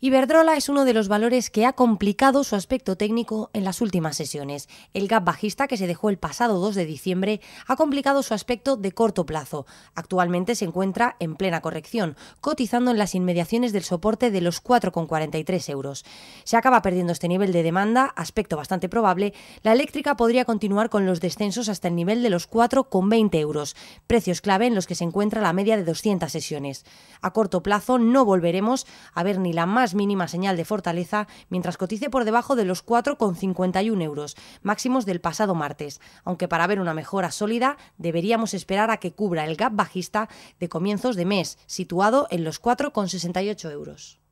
Iberdrola es uno de los valores que ha complicado su aspecto técnico en las últimas sesiones. El gap bajista que se dejó el pasado 2 de diciembre ha complicado su aspecto de corto plazo. Actualmente se encuentra en plena corrección, cotizando en las inmediaciones del soporte de los 4,43 euros. Se acaba perdiendo este nivel de demanda, aspecto bastante probable, la eléctrica podría continuar con los descensos hasta el nivel de los 4,20 euros, precios clave en los que se encuentra la media de 200 sesiones. A corto plazo no volveremos a ver ni la más mínima señal de fortaleza mientras cotice por debajo de los 4,51 euros, máximos del pasado martes, aunque para ver una mejora sólida deberíamos esperar a que cubra el gap bajista de comienzos de mes, situado en los 4,68 euros.